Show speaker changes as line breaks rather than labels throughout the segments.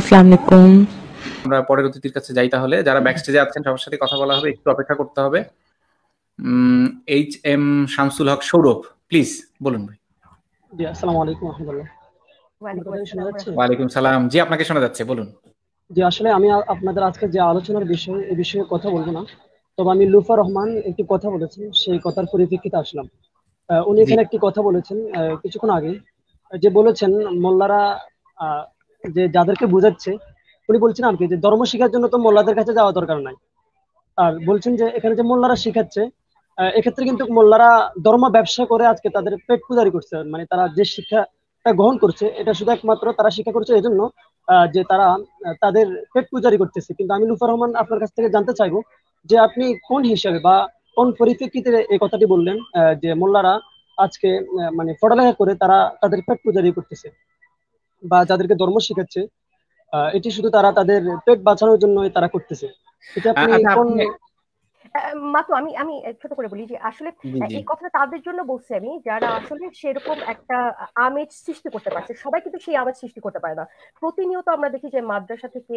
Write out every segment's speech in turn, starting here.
আসসালামু আলাইকুম
আমরা পরের অতিথির কাছে যাই তাহলে যারা ব্যাকস্টেজে আছেন সবার সাথে কথা বলা হবে একটু অপেক্ষা করতে হবে H M Shamsul Haque Sourav please বলুন ভাই
জি আসসালামু আলাইকুম
ওয়ালাইকুম সালাম জি আপনাকে শোনা যাচ্ছে বলুন
জি আসলে আমি আপনাদের আজকে যে আলোচনার বিষয় এই বিষয়ে কথা বলবো না তবে আমি লুফা রহমান একটি কথা বলেছি সেই কথার পরিপ্রেক্ষিতে আসলাম উনি এখানে একটি কথা বলেছেন কিছুক্ষণ আগে যে বলেছেন মোল্লারা যে যাদেরকে বুঝাচ্ছে উনি বলছেন আর কি যে ধর্ম শিখার জন্য তো মোল্লাদের কাছে যাওয়া দরকার নাই আর বলছেন যে এখানে যে মোল্লারা শিখাচ্ছে এক্ষেত্রে কিন্তু মোল্লারা ধর্ম ব্যবসা করে আজকে তাদের পেট পূজারি করছে মানে তারা যে শিক্ষাটা গ্রহণ করছে এটা শুধু একমাত্র তারা শিক্ষা করছে এজন্য যে তারা তাদের পেট পূজারি করতেছে কিন্তু আমি লুফার রহমান আপনার কাছ থেকে জানতে চাইবো যে আপনি কোন হিসাবে বা কোন পরিপ্রেক্ষিতে এই কথাটি বললেন যে মোল্লারা আজকে মানে পড়ালেখা করে তারা তাদের পেট পুজারি করতেছে বা যাদেরকে ধর্ম শিখাচ্ছে এটি শুধু তারা তাদের পেট বাঁচানোর জন্য তারা করতেছে এটা আপনি আচ্ছা,
মাত্র আমি আমি ছোট করে বলি যে আসলে এই কথা তাদের জন্য বলছি আমি যারা আসলে সেরকম একটা আমেজ সৃষ্টি করতে পারছে সবাই কিন্তু সেই আমেজ সৃষ্টি করতে পারে না প্রতিনিয়ত আমরা দেখি যে মাদ্রাসা থেকে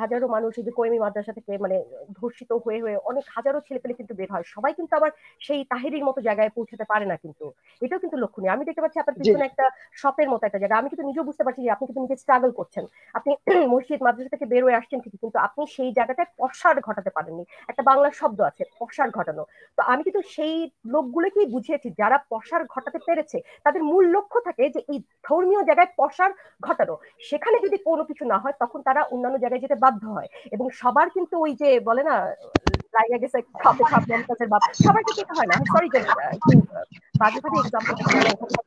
হাজারো মানুষ যদি কোয়েমি মাদ্রাসা থেকে মানে ধর্ষিত হয়ে হয়ে অনেক হাজারো ছেলে পেলে কিন্তু বের হয় সবাই কিন্তু আবার সেই তাহিরির মতো জায়গায় পৌঁছাতে পারে না কিন্তু এটাও কিন্তু লক্ষণীয় আমি দেখতে পাচ্ছি আপনার পিছনে একটা শপের মতো একটা জায়গা আমি কিন্তু নিজেও বুঝতে পারছি যে আপনি কিন্তু নিজে স্ট্রাগল করছেন আপনি মসজিদ মাদ্রাসা থেকে বের হয়ে আসছেন ঠিকই কিন্তু আপনি সেই জায়গাটায় পশার ঘটাতে পারেননি একটা বাংলা শব্দ শব্দ আছে পশার ঘটানো তো আমি কিন্তু সেই লোকগুলোকেই বুঝিয়েছি যারা পশার ঘটাতে পেরেছে তাদের মূল লক্ষ্য থাকে যে এই ধর্মীয় জায়গায় পশার ঘটানো সেখানে যদি কোনো কিছু না হয় তখন তারা অন্যান্য জায়গায় যেতে বাধ্য হয় এবং সবার কিন্তু ওই যে বলে না লাগিয়ে গেছে খাপে খাপ সবার কিন্তু হয় না সরি বাজেভাবে এক্সাম্পল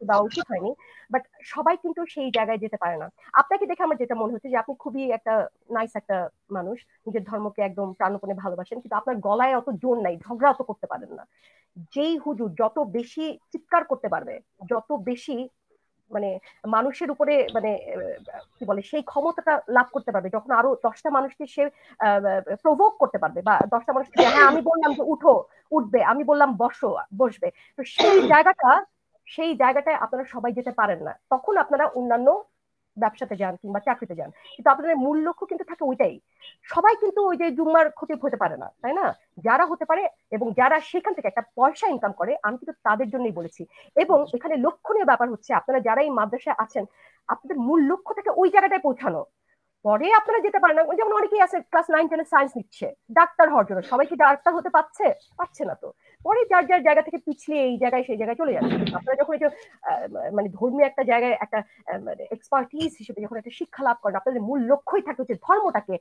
দেওয়া উচিত হয়নি বাট সবাই কিন্তু সেই জায়গায় যেতে পারে না আপনাকে দেখে আমার যেটা মনে হচ্ছে যে আপনি খুবই একটা নাইস একটা মানুষ নিজের ধর্মকে একদম প্রাণপণে ভালোবাসেন কিন্তু আপনার গলায় অত জোর নাই ঝগড়া অত করতে পারেন না যেই হুজুর যত বেশি চিৎকার করতে পারবে যত বেশি মানে মানুষের উপরে মানে কি বলে সেই ক্ষমতাটা লাভ করতে পারবে যখন আরো দশটা মানুষকে সে প্রভোগ করতে পারবে বা দশটা মানুষকে হ্যাঁ আমি বললাম যে উঠো উঠবে আমি বললাম বসো বসবে তো সেই জায়গাটা সেই জায়গাটায় আপনারা সবাই যেতে পারেন না তখন আপনারা অন্যান্য ব্যবসাতে যান কিংবা চাকরিতে যান কিন্তু আপনাদের মূল লক্ষ্য কিন্তু থাকে ওইটাই সবাই কিন্তু ওই যে জুম্মার ক্ষতি হতে পারে না তাই না যারা হতে পারে এবং যারা সেখান থেকে একটা পয়সা ইনকাম করে আমি কিন্তু তাদের জন্যই বলেছি এবং আচ্ছা। এখানে লক্ষণীয় ব্যাপার হচ্ছে আপনারা যারা এই মাদ্রাসায় আছেন আপনাদের মূল লক্ষ্য থাকে ওই জায়গাটায় পৌঁছানো পরে আপনারা যেতে পারেন যেমন অনেকেই আছে ক্লাস নাইন টেনে সায়েন্স নিচ্ছে ডাক্তার হওয়ার জন্য সবাই কি ডাক্তার হতে পারছে পারছে না তো পরে যার যার জায়গা থেকে পিছলে এই জায়গায় সেই জায়গায় চলে যাবে আপনারা যখন এটা মানে ধর্মীয় একটা জায়গায় একটা এক্সপার্টিস মানে হিসেবে যখন একটা শিক্ষা লাভ করেন আপনাদের মূল লক্ষ্যই থাকে হচ্ছে ধর্মটাকে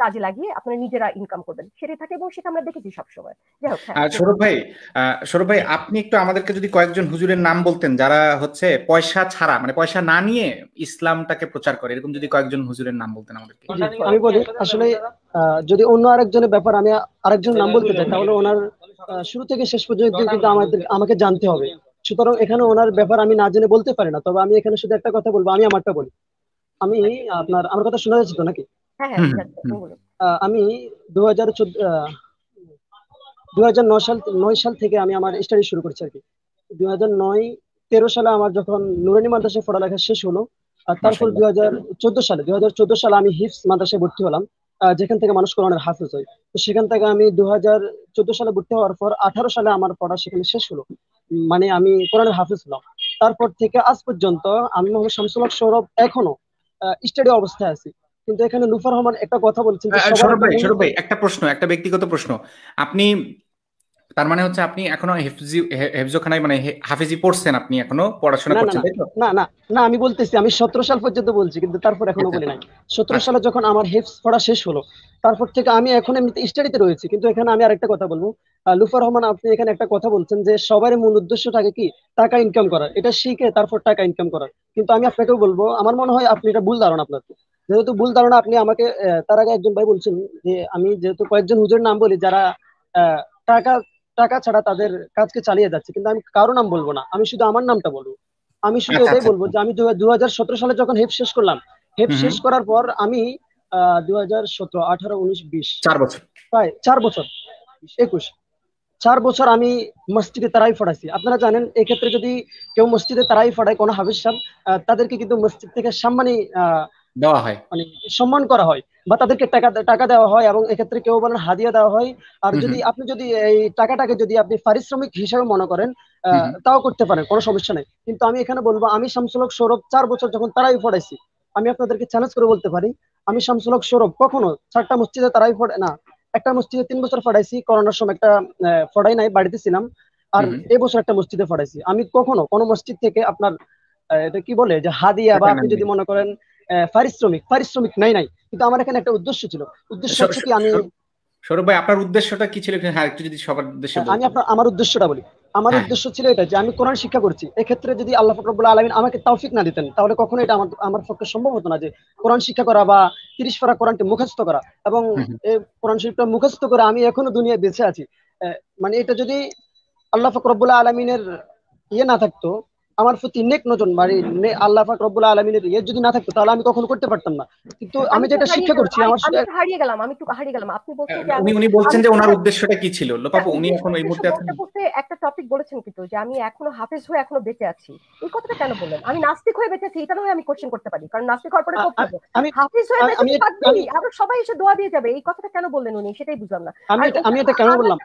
কাজে লাগিয়ে আপনারা নিজেরা ইনকাম করবেন সেটাই থাকে এবং সেটা আমরা দেখেছি সবসময় যাই হোক হ্যাঁ। সৌরভ ভাই
সৌরভ ভাই আপনি একটু আমাদেরকে যদি কয়েকজন হুজুরের নাম বলতেন যারা হচ্ছে পয়সা ছাড়া মানে পয়সা না নিয়ে ইসলামটাকে প্রচার করে এরকম যদি কয়েকজন হুজুরের নাম বলতেন আমাদেরকে
আমি বলি আসলে যদি অন্য আরেকজনের ব্যাপার আমি আরেকজন নাম বলতে চাই তাহলে ওনার শুরু থেকে শেষ পর্যন্ত কিন্তু আমাদের আমাকে জানতে হবে সুতরাং এখানে ওনার ব্যাপার আমি না জেনে বলতে পারি না তবে আমি এখানে শুধু একটা কথা বলবো আমি আমারটা বলি আমি আচ্ছা। আপনার আমার কথা শোনা যাচ্ছে তো নাকি হ্যাঁ, হ্যাঁ, আমি দু হাজার চোদ্দ দু হাজার নয় সাল নয় সাল থেকে আমি আমার স্টাডি শুরু করছি আর কি দু হাজার নয় তেরো সালে আমার যখন নুরানি মাদ্রাসায় পড়ালেখা শেষ হলো আর তারপর দু হাজার চোদ্দ সালে দু হাজার চোদ্দ সালে আমি হিপস মাদ্রাসায় ভর্তি হলাম যেখান থেকে মানুষ কোরআনের হাফেজ হয় তো সেখান থেকে আমি দু সালে ভর্তি হওয়ার পর আঠারো সালে আমার পড়া সেখানে শেষ হলো মানে আমি কোরআনের হাফেজ হলাম তারপর থেকে আজ পর্যন্ত আমি মোহাম্মদ শামসুল হক সৌরভ এখনো স্টাডি অবস্থায় আছি কিন্তু এখানে লুফার রহমান একটা কথা বলছেন সৌরভ ভাই সৌরভ ভাই
একটা প্রশ্ন একটা ব্যক্তিগত প্রশ্ন আপনি তার মানে হচ্ছে আপনি এখনো হেফজি হেফজখানায় মানে হাফেজি পড়ছেন আপনি এখনো পড়াশোনা করছেন তাই
তো না না না আমি বলতেছি আমি 17 সাল পর্যন্ত বলছি কিন্তু তারপর এখনো বলি নাই 17 আচ্ছা। সালে যখন আমার হেফজ পড়া শেষ হলো তারপর থেকে আমি এখন এমনিতে স্টাডিতে রয়েছি কিন্তু এখানে আমি আরেকটা কথা বলবো লুফার রহমান আপনি এখানে একটা কথা বলছেন যে সবার মূল উদ্দেশ্যটাকে কি টাকা ইনকাম করা এটা শিখে তারপর টাকা ইনকাম করা কিন্তু আমি আপনাকেও বলবো আমার মনে হয় আপনি এটা ভুল ধারণা আপনার যেহেতু ভুল ধারণা আপনি আমাকে তার আগে একজন ভাই বলছেন যে আমি যেহেতু কয়েকজন হুজুর নাম বলি যারা টাকা টাকা ছাড়া তাদের কাজকে চালিয়ে যাচ্ছে কিন্তু আমি কারো নাম বলবো না আমি শুধু আমার নামটা বলবো আমি শুধু আচ্ছা, এটাই আচ্ছা। বলবো যে আমি দু হাজার সালে যখন হেপ শেষ করলাম হেপ শেষ করার পর আমি দু হাজার সতেরো আঠারো উনিশ বিশ চার বছর প্রায় চার বছর একুশ চার বছর আমি মসজিদে তারাই ফড়াইছি আপনারা জানেন এক্ষেত্রে যদি কেউ মসজিদে তারাই ফড়ায় কোনো হাফিজ সাহেব তাদেরকে কিন্তু মসজিদ থেকে সম্মানী
দেওয়া হয় মানে
সম্মান করা হয় বা তাদেরকে টাকা টাকা দেওয়া হয় এবং এক্ষেত্রে কেউ বলেন হাদিয়া দেওয়া হয় আর যদি আপনি যদি এই টাকাটাকে যদি আপনি পারিশ্রমিক হিসেবে মনে করেন তাও করতে পারেন কোনো সমস্যা নেই কিন্তু আমি এখানে বলবো আমি শামসুলক সৌরভ চার বছর যখন তারাই পড়াইছি আমি আপনাদেরকে চ্যালেঞ্জ করে বলতে পারি আমি শামসুলক সৌরভ কখনো চারটা মসজিদে তারাই পড়ে না একটা মসজিদে তিন বছর পড়াইছি করোনার সময় একটা পড়াই নাই বাড়িতে ছিলাম আর এবছর একটা মসজিদে পড়াইছি আমি কখনো কোনো মসজিদ থেকে আপনার এটা কি বলে যে হাদিয়া বা আপনি যদি মনে করেন পারিশ্রমিক পারিশ্রমিক নাই নাই কিন্তু আমার এখানে একটা উদ্দেশ্য ছিল উদ্দেশ্য হচ্ছে কি আমি
সৌরভ ভাই আপনার উদ্দেশ্যটা কি ছিল হ্যাঁ একটু যদি সবার উদ্দেশ্যে আমি
আপনার আমার উদ্দেশ্যটা বলি আমার হ্যাঁ। উদ্দেশ্য ছিল এটা যে আমি কোরআন শিক্ষা করছি এক্ষেত্রে যদি আল্লাহ ফকরবুল্লা আলমিন আমাকে তৌফিক না দিতেন তাহলে কখনো এটা আমার আমার পক্ষে সম্ভব হতো না যে কোরআন শিক্ষা করা বা তিরিশ পারা কোরআনটি মুখস্থ করা এবং এই কোরআন শরীফটা মুখস্থ করে আমি এখনো দুনিয়া বেঁচে আছি মানে এটা যদি আল্লাহ ফকরবুল্লা আলমিনের ইয়ে না থাকতো আমার প্রতি নেক নজন মানে আল্লাহ পাক রব্বুল আলমিনের ইয়ে যদি না থাকতো তাহলে আমি কখনো করতে পারতাম না কিন্তু আমি যেটা শিক্ষা করছি আমার
হারিয়ে গেলাম আমি একটু হারিয়ে গেলাম আপনি বলছেন উনি উনি বলছেন যে ওনার উদ্দেশ্যটা
কি ছিল লোপাপু হ্যাঁ, উনি এখন এই মুহূর্তে আছেন
একটা টপিক বলেছেন কিন্তু যে আমি এখনো হাফেজ হয়ে এখনো বেঁচে আছি এই কথাটা কেন বললেন আমি নাস্তিক হয়ে বেঁচে আছি এটা নয় আমি কোশ্চেন করতে পারি কারণ নাস্তিক হওয়ার পরে আমি হাফেজ হয়ে আমি পারি আবার সবাই এসে দোয়া দিয়ে যাবে এই কথাটা কেন বললেন উনি সেটাই বুঝলাম না আমি আমি এটা কেন বললাম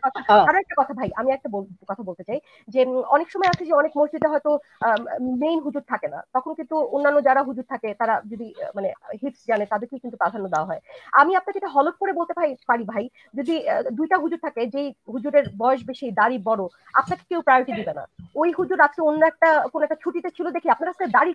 আরেকটা কথা ভাই আমি একটা কথা বলতে চাই যে অনেক সময় আছে যে অনেক মসজিদে হয়তো মেইন হুজুর থাকে না তখন কিন্তু অন্যান্য যারা হুজুর থাকে তারা যদি মানে হিটস জানে তাদেরকে কিন্তু প্রাধান্য দেওয়া হয় আমি আপনাকে এটা হলফ করে বলতে পারি ভাই যদি দুইটা হুজুর থাকে যেই হুজুরের বয়স বেশি দাড়ি বড় আপনাকে কেউ প্রায়োরিটি দিবে না ওই হুজুর আজকে অন্য একটা কোন একটা ছুটিতে ছিল দেখি আপনার কাছে দাড়ি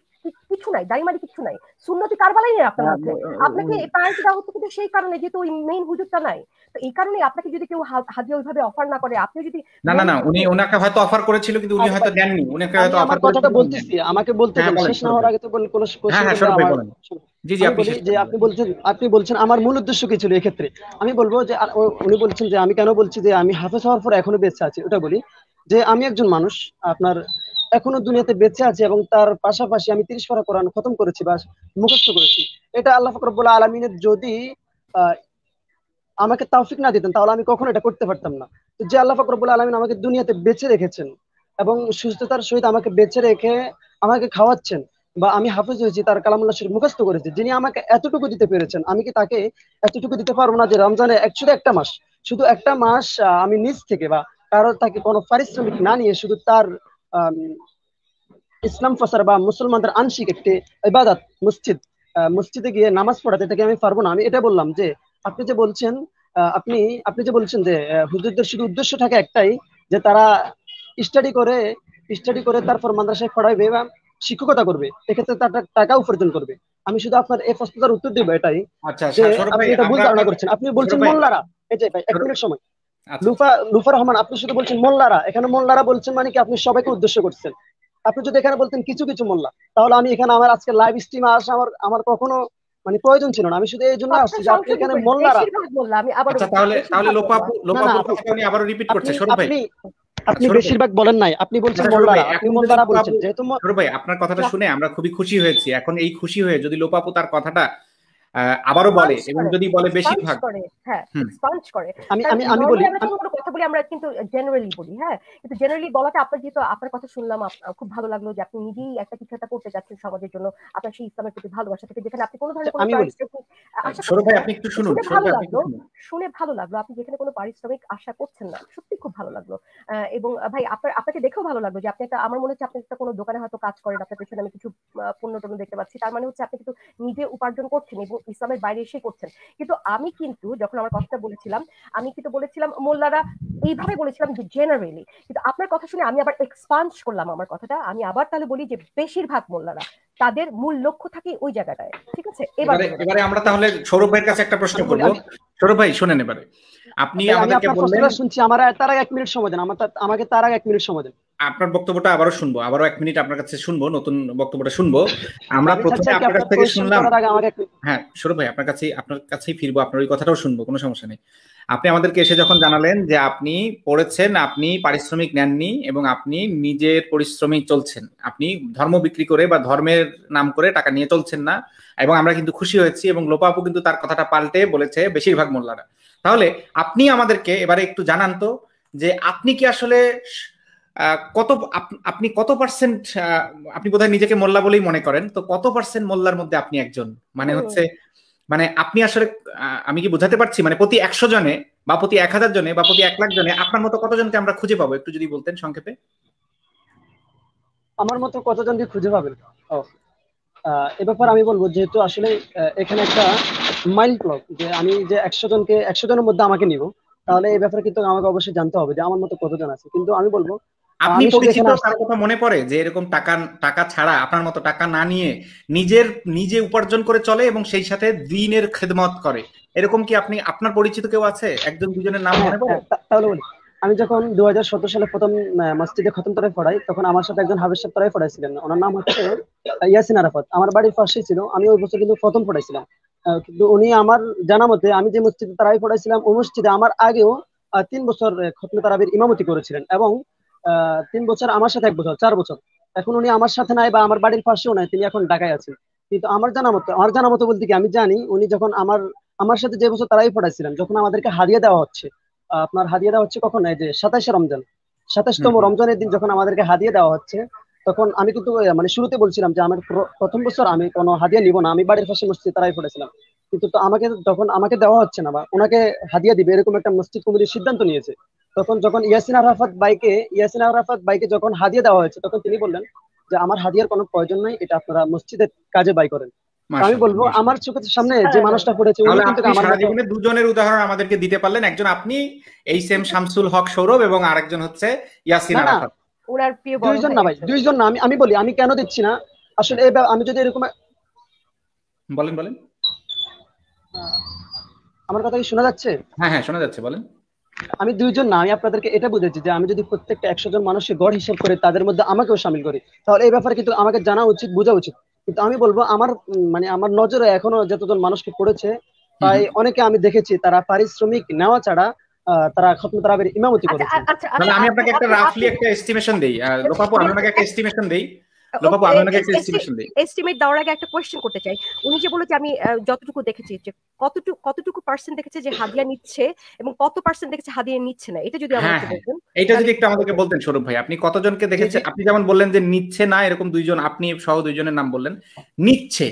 কিছু নাই দাড়ি মারি কিছু নাই শূন্যতি কার কারবালাই নেই আপনার কাছে হ্যাঁ, হ্যাঁ, হ্যাঁ, আপনাকে প্রায়োরিটি দেওয়া হচ্ছে কিন্তু সেই কারণে যেহেতু ওই মেইন হুজুরটা নাই তো এই কারণে আপনাকে যদি কেউ হাজিয়া ওইভাবে অফার না করে আপনি যদি না না
না উনি ওনাকে হয়তো অফার করেছিল কিন্তু উনি হয়তো দেননি উনাকে হয়তো অফার করে কথাটা বলতেছি আমাকে বলতে হ্যাঁ, শেষ না হওয়ার
আগে তো বলেন কোন হ্যাঁ, হ্যাঁ, যে আপনি
বলছেন আপনি বলছেন আমার মূল উদ্দেশ্য কি ছিল এই আমি বলবো যে উনি বলছেন যে আমি কেন বলছি যে আমি হাফেজ হওয়ার পর এখনো বেঁচে আছি ওটা বলি যে আমি একজন মানুষ আপনার এখনো দুনিয়াতে বেঁচে আছি এবং তার পাশাপাশি আমি তিরিশ পারা কোরআন খতম করেছি বা মুখস্থ করেছি এটা আল্লাহ ফকরবুল্লা আলমিনের যদি আমাকে তাফিক না দিতেন তাহলে আমি কখনো এটা করতে পারতাম না যে আল্লাহ ফকরবুল্লা আলমিন আমাকে দুনিয়াতে বেঁচে রেখেছেন এবং সুস্থতার সহিত আমাকে বেঁচে রেখে আমাকে খাওয়াচ্ছেন বা আমি হাফেজ হয়েছি তার কালামুল্লা শরীফ মুখস্থ করেছি যিনি আমাকে এতটুকু দিতে পেরেছেন আমি কি তাকে এতটুকু দিতে পারবো না যে রমজানে শুধু একটা মাস শুধু একটা মাস আমি নিজ থেকে বা কারো তাকে কোনো পারিশ্রমিক না নিয়ে শুধু তার ইসলাম ফসার বা মুসলমানদের আংশিক একটি ইবাদত মসজিদ মসজিদে গিয়ে নামাজ পড়াতে এটাকে আমি পারবো না আমি এটা বললাম যে আপনি যে বলছেন আপনি আপনি যে বলছেন যে হুজুরদের শুধু উদ্দেশ্য থাকে একটাই যে তারা স্টাডি করে স্টাডি করে তারপর মাদ্রাসায় পড়াইবে বা শিক্ষকতা করবে এক্ষেত্রে তার টাকা উপার্জন করবে আমি শুধু আপনার এই প্রশ্নটার উত্তর দিব এটাই
আচ্ছা, আপনি এটা ভুল ধারণা করছেন আপনি বলছেন মোল্লারা
এই যে ভাই এক মিনিট সময় আচ্ছা। লুফা লুফা রহমান আপনি শুধু বলছেন মোল্লারা এখানে মোল্লারা বলছেন মানে কি আপনি সবাইকে উদ্দেশ্য করছেন আপনি যদি এখানে বলতেন কিছু কিছু মোল্লা তাহলে আমি এখানে আমার আজকে লাইভ স্ট্রিম আসা আমার আমার কখনো মানে প্রয়োজন ছিল না আমি শুধু এই জন্য আচ্ছা, আসছি যে আপনি এখানে মোল্লারা তাহলে তাহলে লোপা লোপা আবার রিপিট করছে সরু ভাই আপনি বেশিরভাগ বলেন নাই আপনি বলছেন মোল্লারা আপনি মোল্লারা বলছেন যেহেতু
ভাই আপনার কথাটা হ্যাঁ। শুনে আমরা খুবই খুশি হয়েছি এখন এই খুশি হয়ে যদি লোপাপু তার কথাটা আবারও বলে এবং যদি বলে বেশি ভাগ
হ্যাঁ স্পঞ্জ করে আমি আমি আমি বলি আমরা কথা বলি আমরা কিন্তু জেনারেলি বলি হ্যাঁ কিন্তু জেনারেলি বলাটা আপনার যেহেতু আপনার কথা শুনলাম খুব ভালো লাগলো যে আপনি নিজেই একটা কিছু একটা করতে যাচ্ছেন সমাজের জন্য আপনার সেই ইসলামের প্রতি ভালোবাসা থেকে যেখানে আপনি কোনো ধরনের আমি বলি হ্যাঁ, সৌরভ ভাই আপনি একটু শুনুন ভালো লাগলো শুনে ভালো লাগলো আপনি যেখানে কোনো পারিশ্রমিক আশা করছেন না সত্যি খুব ভালো লাগলো এবং ভাই আপনার আপনাকে দেখেও ভালো লাগলো যে আপনি একটা আমার মনে হচ্ছে আপনি একটা কোনো দোকানে হয়তো কাজ করেন আপনার পেছনে আমি কিছু পণ্য টণ্য দেখতে পাচ্ছি তার মানে হচ্ছে আপনি কিন্তু নিজে উপার্জন করছেন এবং ইসলামের বাইরে এসে করছেন কিন্তু আমি কিন্তু যখন আমার কথাটা বলেছিলাম আমি কিন্তু বলেছিলাম মোল্লারা এইভাবে বলেছিলাম যে জেনারেলি কিন্তু আপনার কথা শুনে আমি আবার এক্সপান্স করলাম আমার কথাটা আমি আবার তাহলে বলি যে বেশিরভাগ মোল্লারা তাদের মূল লক্ষ্য থাকে ওই জায়গাটায় ঠিক আছে এবারে এবারে আমরা
তাহলে সৌরভ ভাইয়ের কাছে একটা প্রশ্ন করব সৌরভ ভাই শুনেন এবারে আপনি আমাদেরকে বললেন
শুনছি
আমার তার আগে 1 মিনিট সময় দেন আমার আমাকে তার আগে 1 মিনিট সময় দেন
আপনার বক্তব্যটা আবারও শুনবো আবারও এক মিনিট আপনার কাছে শুনবো নতুন বক্তব্যটা শুনবো আমরা আচ্ছা, প্রথমে আচ্ছা, আপনার কাছ থেকে শুনলাম হ্যাঁ সৌরভ ভাই আপনার কাছে আপনার কাছেই ফিরবো আপনার ওই কথাটাও শুনবো কোনো সমস্যা নেই আপনি আমাদেরকে এসে যখন জানালেন যে আপনি পড়েছেন আপনি পারিশ্রমিক নেননি এবং আপনি নিজের পরিশ্রমিক চলছেন আপনি ধর্ম বিক্রি করে বা ধর্মের নাম করে টাকা নিয়ে চলছেন না এবং আমরা কিন্তু খুশি হয়েছি এবং লোপাপু কিন্তু তার কথাটা পাল্টে বলেছে বেশিরভাগ মোল্লারা তাহলে আপনি আমাদেরকে এবারে একটু জানান তো যে আপনি কি আসলে কত আপনি কত পার্সেন্ট আপনি বোধহয় নিজেকে মোল্লা বলেই মনে করেন তো কত পার্সেন্ট মোল্লার মধ্যে আপনি একজন মানে হচ্ছে মানে আপনি আসলে আমি কি বোঝাতে পারছি মানে প্রতি একশো জনে বা প্রতি এক হাজার জনে বা প্রতি এক লাখ জনে আপনার মতো কতজনকে আমরা খুঁজে পাবো একটু যদি বলতেন সংক্ষেপে আমার
মতো কতজনকে খুঁজে পাবেন এ ব্যাপার আমি বলবো যেহেতু আসলে এখানে একটা মাইল ক্লক যে আমি যে একশো জনকে একশো জনের মধ্যে আমাকে নিব তাহলে এই ব্যাপারে কিন্তু আমাকে অবশ্যই জানতে হবে যে আমার মতো কতজন আছে কিন্তু আমি বলবো
আপনি পরিচিত তার কথা মনে পড়ে যে এরকম টাকা টাকা ছাড়া আপনার মতো টাকা না নিয়ে নিজের নিজে উপার্জন করে চলে এবং সেই সাথে দিনের খেদমত করে এরকম কি আপনি আপনার পরিচিত কেউ আছে একজন দুজনের নাম হ্যাঁ, মনে হ্যাঁ, তাহলে বলি আমি যখন দু সালে প্রথম
মসজিদে খতম তরাই পড়াই তখন আমার সাথে একজন হাবিব সাহেব তরাই পড়াইছিলেন ওনার নাম হচ্ছে ইয়াসিন আরাফত আমার বাড়ির পাশেই ছিল আমি ওই বছর কিন্তু প্রথম পড়াইছিলাম কিন্তু উনি আমার জানা মতে আমি যে মসজিদে তারাই পড়াইছিলাম ওই মসজিদে আমার আগেও তিন বছর খতমে তারাবির ইমামতি করেছিলেন এবং তিন বছর আমার সাথে এক বছর চার বছর এখন উনি আমার সাথে নাই বা আমার বাড়ির পাশেও নাই তিনি এখন ঢাকায় আছেন কিন্তু আমার জানা মতো আমার জানা মতো বলতে কি আমি জানি উনি যখন আমার আমার সাথে যে বছর তারাই পড়াইছিলেন যখন আমাদেরকে হারিয়ে দেওয়া হচ্ছে আপনার হারিয়ে দেওয়া হচ্ছে কখন যে সাতাশে রমজান সাতাশতম রমজানের দিন যখন আমাদেরকে হারিয়ে দেওয়া হচ্ছে তখন আমি কিন্তু মানে শুরুতে বলছিলাম যে আমার প্রথম বছর আমি কোনো হাদিয়া নিব না আমি বাড়ির পাশে মসজিদ তারাই পড়েছিলাম কিন্তু তো আমাকে তখন আমাকে দেওয়া হচ্ছে না বা ওনাকে হাদিয়া দিবে এরকম একটা মসজিদ কমিটির সিদ্ধান্ত নিয়েছে তখন যখন ইয়াসিন আরাফাত বাইকে ইয়াসিন আরাফাত বাইকে যখন হাদিয়া দেওয়া হয়েছে তখন তিনি বললেন যে আমার হাদিয়ার কোনো প্রয়োজন নাই এটা আপনারা মসজিদের কাজে বাই করেন আমি বলবো আমার চোখের সামনে যে হ্যাঁ। মানুষটা পড়েছে উনি কিন্তু আমার জীবনে
দুজনের উদাহরণ আমাদেরকে দিতে পারলেন একজন আপনি এই সেম শামসুল হক সৌরভ এবং আরেকজন হচ্ছে ইয়াসিন আরাফাত
ওরার প্রিয় দুইজন না ভাই দুইজন না আমি আমি বলি আমি কেন দিচ্ছি না আসলে এই আমি যদি এরকম বলেন বলেন আমার কথা কি শোনা যাচ্ছে
হ্যাঁ হ্যাঁ শোনা যাচ্ছে বলেন
আমি দুইজন না আমি আপনাদেরকে এটা বুঝেছি যে আমি যদি প্রত্যেকটা একশো জন মানুষকে গড় হিসাব করে তাদের মধ্যে আমাকেও সামিল করি তাহলে এই ব্যাপারে কিন্তু আমাকে জানা উচিত বোঝা উচিত কিন্তু আমি বলবো আমার মানে আমার নজরে এখনো যতজন মানুষকে পড়েছে তাই অনেকে আমি দেখেছি তারা পারিশ্রমিক নেওয়া ছাড়া তারা খতম তারাবের
ইমামতি আচ্ছা, করেছে আচ্ছা, আচ্ছা, আমি আপনাকে একটা রাফলি একটা এস্টিমেশন দেই লোকাপুর আমি আপনাকে একটা এস্টিমেশন দেই লোপাপু
এস্টিমেট দেওয়ার আগে একটা কোশ্চেন করতে চাই উনি যে বলল যে আমি যতটুকু দেখেছি যে কতটুকু কতটুকু পার্সেন্ট দেখেছে যে হাদিয়া নিচ্ছে এবং কত পার্সেন্ট দেখেছে হাদিয়া নিচ্ছে না এটা যদি আমাকে হ্যাঁ, হ্যাঁ। বলতেন
এটা যদি একটু আমাদেরকে বলতেন স্বরূপ ভাই আপনি কতজনকে দেখেছে আপনি যেমন বললেন যে নিচ্ছে না এরকম দুইজন আপনি সহ দুইজনের নাম বললেন নিচ্ছে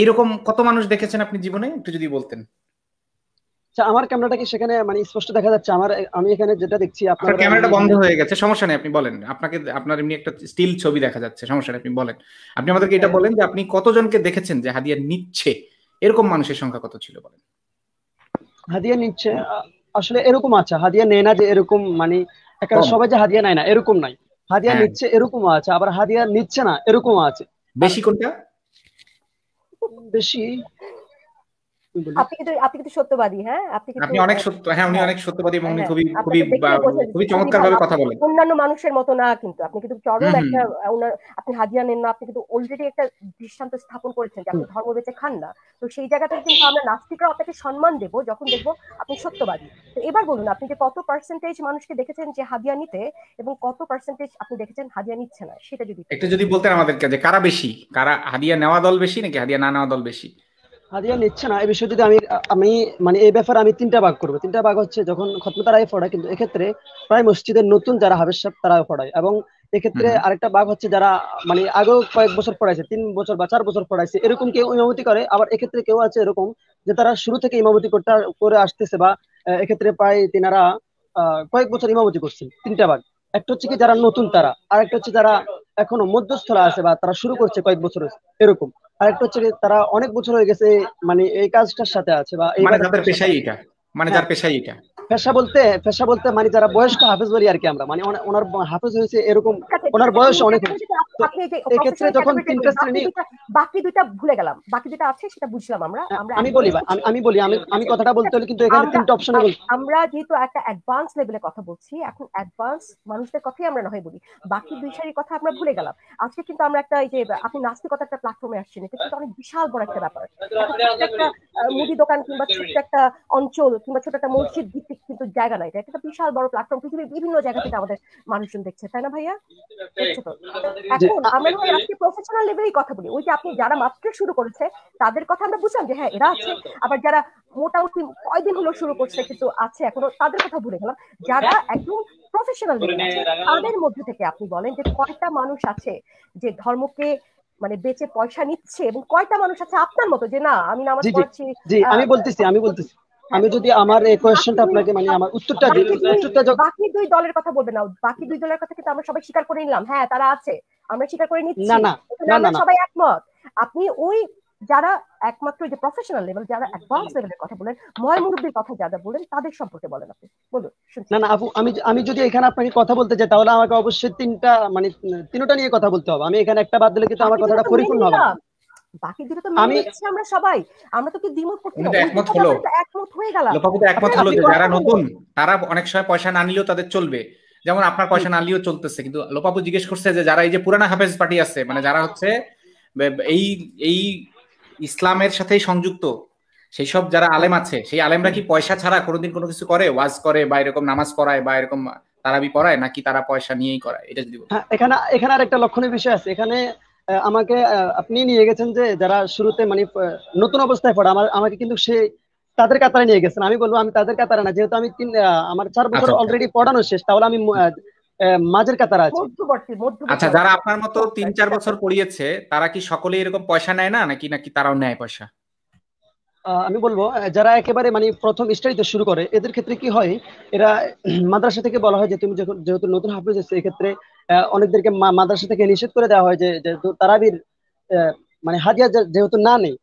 এরকম কত মানুষ দেখেছেন আপনি জীবনে একটু যদি বলতেন
আচ্ছা, আমার ক্যামেরাটা কি সেখানে মানে স্পষ্ট দেখা যাচ্ছে আমার আমি এখানে যেটা দেখছি আপনার ক্যামেরাটা মানে বন্ধ হয়ে
গেছে সমস্যা নেই আপনি বলেন আপনাকে আপনার এমনি একটা স্টিল ছবি দেখা যাচ্ছে সমস্যা নেই আপনি বলেন আপনি আমাদেরকে এটা হ্যাঁ। বলেন যে আপনি কতজনকে দেখেছেন যে হাদিয়া নিচ্ছে এরকম মানুষের সংখ্যা কত ছিল বলেন
হাদিয়া নিচ্ছে আসলে এরকম আছে হাদিয়া নেয় না যে এরকম মানে একটা সবাই যে হাদিয়া নেয় না এরকম নাই হাদিয়া হ্যাঁ। নিচ্ছে এরকম আছে আবার হাদিয়া নিচ্ছে না
এরকম আছে বেশি কোনটা বেশি আপনি
কিন্তু আপনি কিন্তু সত্যবাদী হ্যাঁ আপনি আপনি অনেক সত্য
হ্যাঁ উনি হ্যাঁ, অনেক সত্যবাদী এবং হ্যাঁ, উনি খুবই হ্যাঁ। খুবই খুবই চমৎকারভাবে কথা বলেন অন্যান্য
মানুষের মতো না কিন্তু আপনি কিন্তু চরম একটা ওনার আপনি হাদিয়া নেন না আপনি কিন্তু অলরেডি একটা দৃষ্টান্ত স্থাপন করেছেন যে আপনি ধর্ম বেঁচে খান না তো সেই জায়গাটা কিন্তু আমরা নাস্তিকরা আপনাকে সম্মান দেব যখন দেখব আপনি সত্যবাদী তো এবার বলুন আপনি যে কত পার্সেন্টেজ মানুষকে দেখেছেন যে হাদিয়া নিতে এবং কত পার্সেন্টেজ আপনি দেখেছেন হাদিয়া নিচ্ছে না সেটা যদি একটু যদি বলতেন
আমাদেরকে যে কারা বেশি কারা হাদিয়া নেওয়া দল বেশি নাকি হাদিয়া না নেওয়া দল বেশি
হাদিয়া নিচ্ছে না এই
যদি আমি আমি মানে এই ব্যাপারে আমি তিনটা ভাগ করবো তিনটা ভাগ হচ্ছে যখন খতমে তারাই পড়ায় কিন্তু এক্ষেত্রে প্রায় মসজিদের নতুন যারা হাবেস সাহেব তারাও পড়ায় এবং এক্ষেত্রে আরেকটা ভাগ হচ্ছে যারা মানে আগেও কয়েক বছর পড়াইছে তিন বছর বা চার বছর পড়াইছে এরকম কেউ ইমামতি করে আবার এক্ষেত্রে কেউ আছে এরকম যে তারা শুরু থেকে ইমামতি করতে করে আসতেছে বা এক্ষেত্রে প্রায় তিনারা কয়েক বছর ইমামতি করছেন তিনটা ভাগ একটা হচ্ছে কি যারা নতুন তারা আর একটা হচ্ছে যারা এখনো মধ্যস্থরা আছে বা তারা শুরু করছে কয়েক বছর এরকম আরেকটা হচ্ছে তারা অনেক বছর হয়ে গেছে মানে এই কাজটার সাথে আছে বা মানে তাদের পেশাই এটা
মানে তার হ্যাঁ। পেশাই এটা
পেশা বলতে পেশা বলতে মানে যারা বয়স্ক হাফেজ বলি আর কি আমরা মানে ওনার হাফেজ হয়েছে এরকম আচ্ছা, ওনার বয়স অনেক
এক্ষেত্রে যখন তিনটা শ্রেণী বাকি দুইটা ভুলে গেলাম বাকি যেটা আছে সেটা বুঝলাম আমরা হ্যাঁ, আমি বলি আমি বলি আমি আমি কথাটা বলতে হলে কিন্তু এখানে তিনটা অপশন বলি আমরা যেহেতু একটা অ্যাডভান্স লেভেলে কথা বলছি এখন অ্যাডভান্স মানুষদের কথাই আমরা না বলি বাকি দুই সারির কথা আমরা ভুলে গেলাম আজকে কিন্তু আমরা একটা এই যে আপনি নাস্তিকতা একটা প্ল্যাটফর্মে আসছেন এটা কিন্তু অনেক বিশাল বড় একটা ব্যাপার একটা মুদি দোকান কিংবা ছোট্ট একটা অঞ্চল কিংবা ছোট একটা মসজিদ ভিত্তিক কিন্তু জায়গা নাই এটা একটা বিশাল বড় প্ল্যাটফর্ম পৃথিবীর বিভিন্ন জায়গা থেকে আমাদের মানুষজন দেখছে তাই না ভাইয়া এখন আমরা আজকে প্রফেশনাল লেভেলেই কথা বলি ওই যে আপনি যারা মাত্র শুরু করেছে তাদের কথা আমরা বুঝলাম যে হ্যাঁ এরা আছে আবার যারা মোটামুটি কয়দিন হলো শুরু করছে কিন্তু আছে এখনো তাদের কথা ভুলে গেলাম যারা একদম প্রফেশনাল মানে তাদের মধ্যে থেকে আপনি বলেন যে কয়টা মানুষ আছে যে ধর্মকে মানে বেচে পয়সা নিচ্ছে এবং কয়টা মানুষ আছে আপনার মতো যে না আমি নামাজ পড়ছি আমি বলতেছি
আমি বলতেছি আমি যদি আমার এই কোয়েশ্চেনটা আপনাকে মানে আমার উত্তরটা দিই
উত্তরটা বাকি দুই দলের কথা বলবেন না বাকি দুই দলের কথা কিন্তু আমরা সবাই স্বীকার করে নিলাম হ্যাঁ তারা আছে আমরা স্বীকার করে নিচ্ছি না না না না সবাই একমত আপনি ওই যারা একমাত্র যে প্রফেশনাল লেভেল যারা অ্যাডভান্স লেভেলের কথা বলেন ময় কথা যারা বলেন তাদের সম্পর্কে বলেন আপনি বলুন না না আপু আমি
আমি যদি এখানে আপনাকে কথা বলতে চাই তাহলে আমাকে অবশ্যই তিনটা মানে তিনটা নিয়ে কথা বলতে হবে আমি এখানে একটা
বাদ দিলে কিন্তু আমার কথাটা পরিপূর্ণ হবে না আমরা সবাই আমরা তো কি করতে একমত হলো একমত হয়ে গেল একমত হলো যে যারা নতুন
তারা অনেক সময় পয়সা না নিলেও তাদের চলবে যেমন আপনার পয়সা না নিলেও চলতেছে কিন্তু লোপাবু জিজ্ঞেস করছে যে যারা এই যে পুরানা হাফেজ পার্টি আছে মানে যারা হচ্ছে এই এই ইসলামের সাথে সংযুক্ত সেই সব যারা আলেম আছে সেই আলেমরা কি পয়সা ছাড়া কোনোদিন কোনো কিছু করে ওয়াজ করে বা এরকম নামাজ পড়ায় বা এরকম তারাবি পড়ায় নাকি তারা পয়সা নিয়েই করায় এটা যদি হ্যাঁ,
এখানে এখানে আরেকটা লক্ষণীয় বিষয় আছে এখানে আমাকে আপনি নিয়ে গেছেন যে যারা শুরুতে মানে নতুন অবস্থায় পড়া আমার আমাকে কিন্তু সে তাদের কাতারে নিয়ে গেছেন আমি বলবো আমি তাদের কাতারে না যেহেতু আমি তিন আমার চার বছর অলরেডি আচ্ছা, আচ্ছা। পড়ানো
শেষ তাহলে আমি মাঝের কাতারে আচ্ছা যারা আপনার মতো তিন চার বছর পড়িয়েছে তারা কি সকলে এরকম পয়সা নেয় না নাকি নাকি তারাও নেয় পয়সা
আমি বলবো যারা একেবারে মানে প্রথম স্টাডিতে শুরু করে এদের ক্ষেত্রে কি হয় এরা মাদ্রাসা থেকে বলা হয় যে তুমি যেহেতু নতুন হাফিজ হচ্ছে এক্ষেত্রে অনেকদেরকে মাদ্রাসা থেকে নিষেধ করে দেওয়া হয় যে তারাবির মানে হাদিয়া যেহেতু না নেই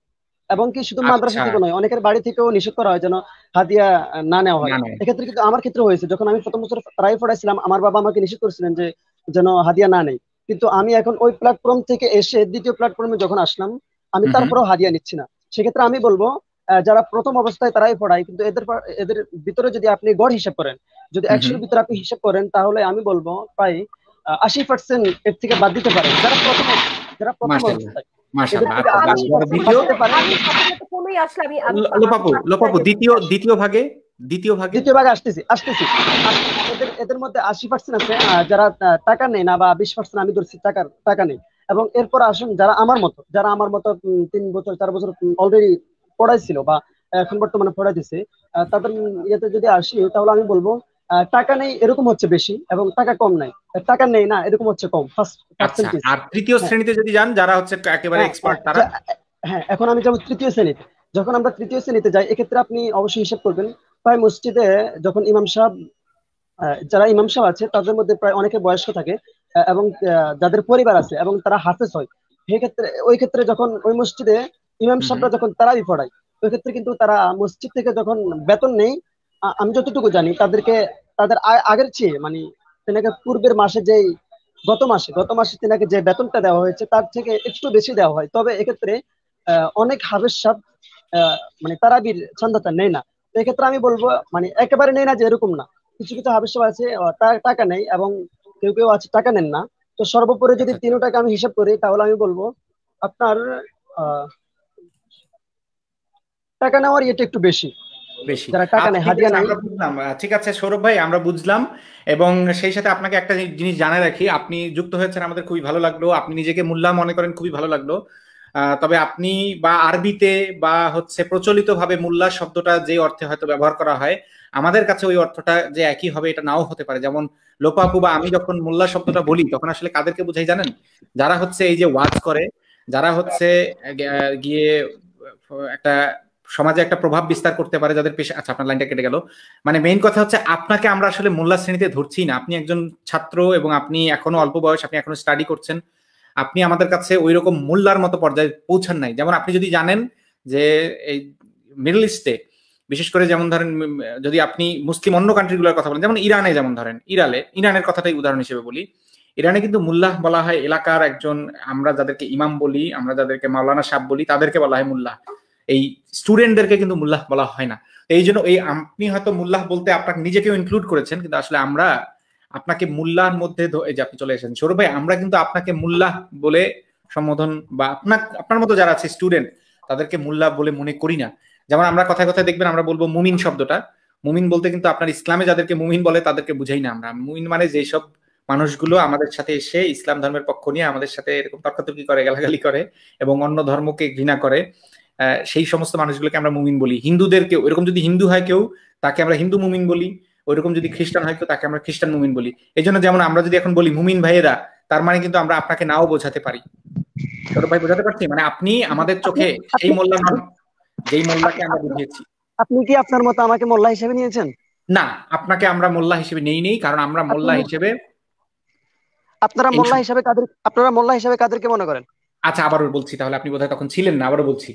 এবং কি শুধু আচ্ছা। মাদ্রাসা থেকে নয় অনেকের বাড়ি থেকেও নিষেধ করা হয় যেন হাদিয়া না নেওয়া হয় এক্ষেত্রে কিন্তু আমার ক্ষেত্রে হয়েছে যখন আমি প্রথম বছর তারাই পড়াইছিলাম আমার বাবা আমাকে নিষেধ করেছিলেন যে যেন হাদিয়া না নেই কিন্তু আমি এখন ওই প্ল্যাটফর্ম থেকে এসে দ্বিতীয় প্ল্যাটফর্মে যখন আসলাম আমি তারপরেও হাদিয়া নিচ্ছি না সেক্ষেত্রে আমি বলবো যারা প্রথম অবস্থায় তারাই পড়ায় কিন্তু এদের এদের ভিতরে যদি আপনি গড় হিসাব করেন যদি একশোর ভিতরে আপনি হিসাব করেন তাহলে আমি বলবো প্রায় আশি পার্সেন্ট এর থেকে বাদ দিতে পারে যারা প্রথম যারা প্রথম এদের মধ্যে আশি পার্সেন্ট আছে যারা টাকা নেই না বা বিশ পার্সেন্ট আমি ধরছি টাকা টাকা নেই এবং এরপর আসুন যারা আমার মতো যারা আমার মতো তিন বছর চার বছর অলরেডি পড়াইছিল বা এখন বর্তমানে পড়াইতেছে তাদের ইয়েতে যদি আসি তাহলে আমি বলবো টাকা নেই এরকম হচ্ছে বেশি এবং টাকা কম নাই টাকা নেই না এরকম হচ্ছে কম ফার্স্ট আচ্ছা,
আর তৃতীয় হ্যাঁ। শ্রেণীতে যদি যান যারা হচ্ছে একেবারে এক্সপার্ট হ্যাঁ, হ্যাঁ, তারা
হ্যাঁ এখন আমি যাব তৃতীয় শ্রেণীতে যখন আমরা তৃতীয় শ্রেণীতে যাই এক্ষেত্রে আপনি অবশ্যই হিসাব করবেন প্রায় মসজিদে যখন ইমাম সাহেব যারা ইমাম সাহেব আছে তাদের মধ্যে প্রায় অনেকে বয়স্ক থাকে এবং যাদের পরিবার আছে এবং তারা হাফেজ হয় সেক্ষেত্রে ওই ক্ষেত্রে যখন ওই মসজিদে ইমাম সাহেবরা যখন তারাই পড়ায় ওই ক্ষেত্রে কিন্তু তারা মসজিদ থেকে যখন বেতন নেই আমি যতটুকু জানি তাদেরকে তাদের আগের চেয়ে মানে তেনাকে পূর্বের মাসে যেই গত মাসে গত মাসে তেনাকে যে বেতনটা দেওয়া হয়েছে তার থেকে একটু বেশি দেওয়া হয় তবে এক্ষেত্রে অনেক হাবের সাপ মানে তারাবির চান্দাটা নেয় না এক্ষেত্রে আমি বলবো মানে একেবারে নেই না যে এরকম না কিছু কিছু হাবের সাপ আছে টাকা নেই এবং কেউ কেউ আছে টাকা নেন না তো সর্বোপরি যদি আচ্ছা। টাকা আমি হিসাব করি তাহলে আমি বলবো আপনার
টাকা নেওয়ার ইয়েটা একটু বেশি বেশি আচ্ছা, ঠিক আছে সৌরভ ভাই আমরা বুঝলাম এবং সেই সাথে আপনাকে একটা জিনিস জানা রাখি আপনি যুক্ত হয়েছেন আমাদের খুবই ভালো লাগলো আপনি নিজেকে মূল্যা মনে করেন খুবই ভালো লাগলো তবে আপনি বা আরবিতে বা হচ্ছে প্রচলিতভাবে মোল্লা শব্দটা যে অর্থে হয়তো ব্যবহার করা হয় আমাদের কাছে ওই অর্থটা যে একই হবে এটা নাও হতে পারে যেমন লোপাপু বা আমি যখন মোল্লা শব্দটা বলি তখন আসলে কাদেরকে বুঝাই জানেন যারা হচ্ছে এই যে ওয়াজ করে যারা হচ্ছে গিয়ে একটা সমাজে একটা প্রভাব বিস্তার করতে পারে যাদের পেশা আচ্ছা আপনার লাইনটা কেটে গেল মানে মেইন কথা হচ্ছে আপনাকে আমরা আসলে মোল্লা শ্রেণীতে ধরছি না আপনি একজন ছাত্র এবং আপনি এখনো অল্প বয়স আপনি এখনো স্টাডি করছেন আপনি আমাদের কাছে ওই রকম মোল্লার মতো পর্যায়ে পৌঁছান নাই যেমন আপনি যদি জানেন যে এই মিডল ইস্টে বিশেষ করে যেমন ধরেন যদি আপনি মুসলিম অন্য কান্ট্রিগুলোর কথা বলেন যেমন ইরানে যেমন ধরেন ইরালে ইরানের কথাটাই উদাহরণ হিসেবে বলি ইরানে কিন্তু মুল্লাহ বলা হয় এলাকার একজন আমরা যাদেরকে ইমাম বলি আমরা যাদেরকে মাওলানা সাহ বলি তাদেরকে বলা হয় মুল্লাহ এই স্টুডেন্টদেরকে কিন্তু মুল্লাহ বলা হয় না এই জন্য এই আপনি হয়তো মুল্লাহ বলতে আপনাকে নিজেকেও ইনক্লুড করেছেন কিন্তু আসলে আমরা আপনাকে মুল্লাহর মধ্যে যে আপনি চলে এসেছেন সৌরভ ভাই আমরা কিন্তু আপনাকে মুল্লাহ বলে সম্বোধন বা আপনার আপনার মতো যারা আছে স্টুডেন্ট তাদেরকে মুল্লাহ বলে মনে করি না যেমন আমরা কথায় কথায় দেখবেন আমরা বলবো মুমিন শব্দটা মুমিন বলতে কিন্তু আপনার ইসলামে যাদেরকে মুমিন বলে তাদেরকে বুঝাই না আমরা মুমিন মানে যেসব মানুষগুলো আমাদের সাথে এসে ইসলাম ধর্মের পক্ষ নিয়ে আমাদের সাথে এরকম তর্কাতর্কি করে গালাগালি করে এবং অন্য ধর্মকে ঘৃণা করে সেই সমস্ত মানুষগুলোকে আমরা মুমিন বলি কেউ এরকম যদি হিন্দু হয় কেউ তাকে আমরা হিন্দু মুমিন বলি ওইরকম যদি খ্রিস্টান হয় কেউ তাকে আমরা খ্রিস্টান মুমিন বলি এই জন্য যেমন আমরা যদি এখন বলি মুমিন ভাইয়েরা তার মানে কিন্তু আমরা আপনাকে নাও বোঝাতে পারি ছোট ভাই বোঝাতে পারছি মানে আপনি আমাদের চোখে এই মোল্লা নন যেই মোল্লাকে আমরা বুঝিয়েছি
আপনি কি আপনার মতো আমাকে মোল্লা হিসেবে নিয়েছেন
না আপনাকে আমরা মোল্লা হিসেবে নেই নেই কারণ আমরা মোল্লা হিসেবে আপনারা মোল্লা
হিসেবে কাদের আপনারা মোল্লা হিসেবে কাদেরকে মনে
করেন আচ্ছা আবারও বলছি তাহলে আপনি বোধহয় তখন ছিলেন না আবারও বলছি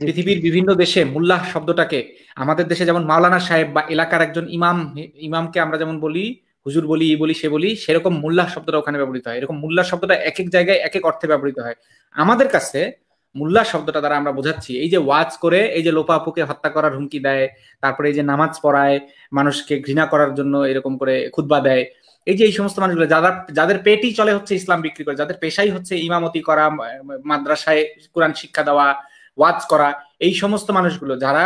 পৃথিবীর বিভিন্ন দেশে মুল্লাহ শব্দটাকে আমাদের দেশে যেমন মাওলানা সাহেব বা এলাকার একজন ইমাম ইমামকে আমরা যেমন বলি হুজুর বলি ই বলি সে বলি সেরকম মুল্লাহ শব্দটা ওখানে ব্যবহৃত হয় এরকম মুল্লাহ শব্দটা এক এক জায়গায় এক এক অর্থে ব্যবহৃত হয় আমাদের কাছে মুল্লা শব্দটা দ্বারা আমরা বোঝাচ্ছি এই যে ওয়াজ করে এই যে লোপাপুকে হত্যা করার হুমকি দেয় তারপরে এই যে নামাজ পড়ায় মানুষকে ঘৃণা করার জন্য এরকম করে খুদ্া দেয় এই যে এই সমস্ত মানুষগুলো যারা যাদের পেটই চলে হচ্ছে ইসলাম বিক্রি করে যাদের পেশাই হচ্ছে ইমামতি করা মাদ্রাসায় কোরআন শিক্ষা দেওয়া ওয়াজ করা এই সমস্ত মানুষগুলো যারা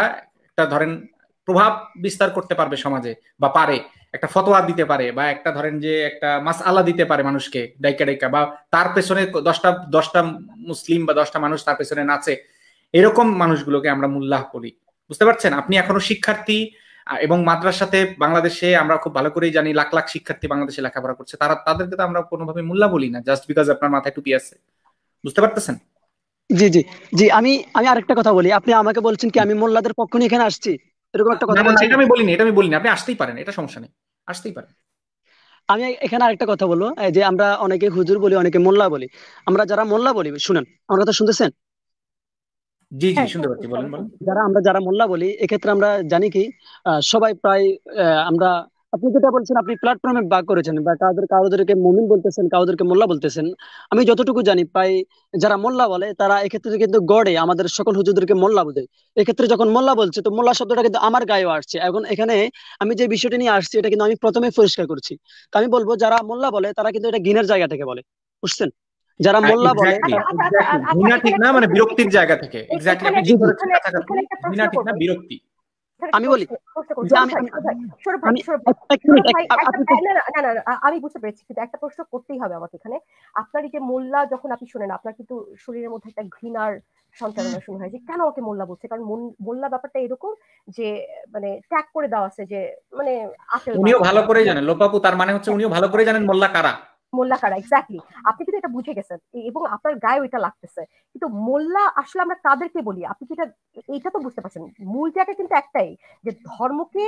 একটা ধরেন প্রভাব বিস্তার করতে পারবে সমাজে বা পারে একটা ফতোয়া দিতে পারে বা একটা ধরেন যে একটা মাস আল্লাহ দিতে পারে মানুষকে ডাইকা ডাইকা বা তার পেছনে দশটা দশটা মুসলিম বা দশটা মানুষ তার পেছনে নাচে এরকম মানুষগুলোকে আমরা মূল্লাহ করি বুঝতে পারছেন আপনি এখনো শিক্ষার্থী এবং মাদ্রাসাতে বাংলাদেশে আমরা খুব ভালো করেই জানি লাখ লাখ শিক্ষার্থী বাংলাদেশে লেখাপড়া করছে তারা তাদেরকে তো আমরা কোনোভাবে মুল্লা বলি না জাস্ট বিকজ আপনার মাথায় টুপি আছে বুঝতে পারতেছেন
জি জি জি আমি আমি আরেকটা কথা বলি আপনি আমাকে বলছেন কি আমি মোল্লাদের
পক্ষ নিয়ে এখানে আসছি এরকম একটা কথা এটা আমি বলিনি এটা আমি বলিনি আপনি আসতেই পারেন এটা সমস্যা নেই আসতেই পারেন
আমি এখানে আরেকটা কথা বলবো যে আমরা অনেকে হুজুর বলি অনেকে মোল্লা বলি আমরা যারা মোল্লা বলি শুনেন আমার কথা শুনতেছেন জি জি হ্যাঁ, হ্যাঁ, শুনতে পাচ্ছি বলেন যারা আমরা যারা মোল্লা বলি এক্ষেত্রে আমরা জানি কি সবাই প্রায় আমরা আপনি যেটা বলছেন আপনি প্ল্যাটফর্মে বাগ করেছেন বা কাউদের কাউদেরকে মুমিন বলতেছেন কাউদেরকে মোল্লা বলতেছেন আমি যতটুকু জানি প্রায় যারা মোল্লা বলে তারা এক্ষেত্রে কিন্তু গড়ে আমাদের সকল হুজুরদেরকে মোল্লা বোঝে এক্ষেত্রে যখন মোল্লা বলছে তো মোল্লা শব্দটা কিন্তু আমার গায়েও আসছে এখন এখানে আমি যে বিষয়টি নিয়ে আসছি এটা কিন্তু আমি প্রথমে পরিষ্কার করছি তো আমি বলবো যারা মোল্লা বলে তারা কিন্তু এটা গিনের জায়গা থেকে বলে বুঝছেন যারা হ্যাঁ, মোল্লা বলে আচ্ছা, আচ্ছা, আচ্ছা,
ঠিক না মানে বিরক্তির জায়গা থেকে বিরক্তি
আমি বলি আমি বুঝতে পেরেছি কিন্তু একটা প্রশ্ন করতেই হবে আমাকে এখানে আপনার যে মোল্লা যখন আপনি শোনেন আপনার কিন্তু শরীরের মধ্যে একটা ঘৃণার সঞ্চালনা শুরু হয় যে কেন আমাকে মোল্লা বলছে কারণ মোল্লা ব্যাপারটা এরকম যে মানে ট্যাগ করে দেওয়া আছে যে মানে উনিও ভালো করে জানেন
লোপাপু তার মানে হচ্ছে হ্যাঁ। উনিও ভালো করে জানেন মোল্লা কারা
মোল্লা কারা এক্স্যাক্টলি আপনি কিন্তু এটা বুঝে গেছেন এবং আপনার গায়ে ওইটা লাগতেছে কিন্তু মোল্লা আসলে আমরা তাদেরকে বলি আপনি কি এটা এটা তো বুঝতে পারছেন মূল জায়গা কিন্তু একটাই যে ধর্মকে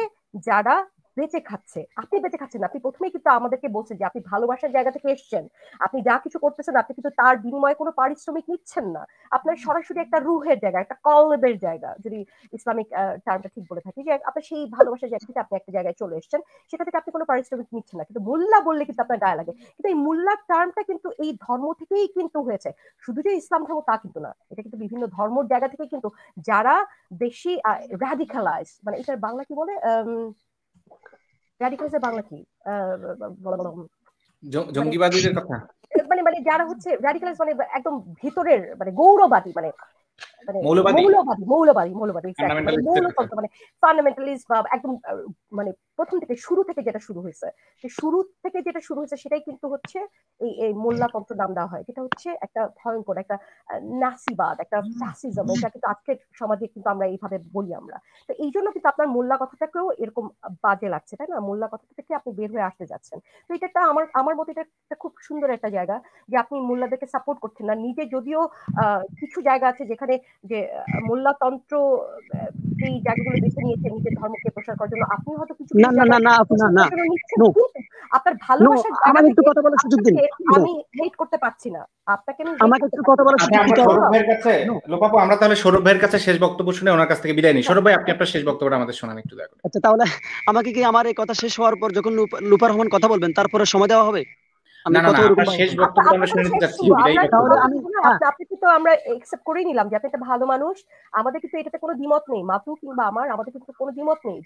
যারা বেঁচে খাচ্ছে আপনি বেঁচে খাচ্ছেন আপনি প্রথমেই কিন্তু আমাদেরকে বলছেন যে আপনি ভালোবাসার জায়গা থেকে এসছেন আপনি যা কিছু করতেছেন আপনি কিন্তু তার বিনিময়ে কোনো পারিশ্রমিক নিচ্ছেন না আপনার সরাসরি একটা রুহের জায়গা একটা কলবের জায়গা যদি ইসলামিক টার্মটা ঠিক বলে থাকি যে আপনার সেই ভালোবাসার জায়গা থেকে আপনি একটা জায়গায় চলে এসছেন সেটা থেকে আপনি কোনো পারিশ্রমিক নিচ্ছেন না কিন্তু মোল্লা বললে কিন্তু আপনার গায়ে লাগে কিন্তু এই মোল্লার টার্মটা কিন্তু এই ধর্ম থেকেই কিন্তু হয়েছে শুধু যে ইসলাম ধর্ম তা কিন্তু না এটা কিন্তু বিভিন্ন ধর্মর জায়গা থেকে কিন্তু যারা বেশি র্যাডিকালাইজ মানে এটার বাংলা কি বলে আহ র্যাডিকালসের বাংলা কি মানে
জঙ্গিবাদীদের কথা
মানে মানে যারা হচ্ছে র্যাডিকালস মানে একদম ভিতরের মানে গৌরবাদী মানে, মানে মৌলবাদী মৌলবাদী মৌলবাদী মৌলবাদী মানে ফান্ডামেন্টালিস্ট বা একদম মানে প্রথম থেকে শুরু থেকে যেটা শুরু হয়েছে সে শুরু থেকে যেটা শুরু হয়েছে সেটাই কিন্তু হচ্ছে এই এই মোল্লাতন্ত্র নাম দেওয়া হয় যেটা হচ্ছে একটা ভয়ঙ্কর একটা নাসিবাদ একটা ফ্যাসিজম এটা কিন্তু আজকের সমাজে কিন্তু আমরা এইভাবে বলি আমরা তো এই জন্য কিন্তু আপনার মোল্লা কথাটাকেও এরকম বাজে লাগছে তাই না মোল্লা কথাটা থেকে আপনি বের হয়ে আসতে যাচ্ছেন তো এটা একটা আমার আমার মতে এটা একটা খুব সুন্দর একটা জায়গা যে আপনি মোল্লাদেরকে সাপোর্ট করছেন না নিজে যদিও কিছু জায়গা আছে যেখানে যে মোল্লাতন্ত্র এই জায়গাগুলো বেছে নিয়েছে নিজের ধর্মকে প্রসার করার জন্য আপনি হয়তো কিছু না আমাকে আচ্ছা,
কাছে শেষ বক্তব্য শুনে কাছ থেকে বিদায় নিই ভাই আপনি আপনার শোনান একটু
আচ্ছা, তাহলে আমাকে কি আমার এই কথা শেষ হওয়ার পর যখন লুপার রহমান কথা বলবেন তারপরে সময় দেওয়া হবে
আমরা
আচ্ছা, করে নিলাম একটা ভালো মানুষ আমাদের কিন্তু এটাতে কোনো নেই কিংবা আমার আমাদের কিন্তু নেই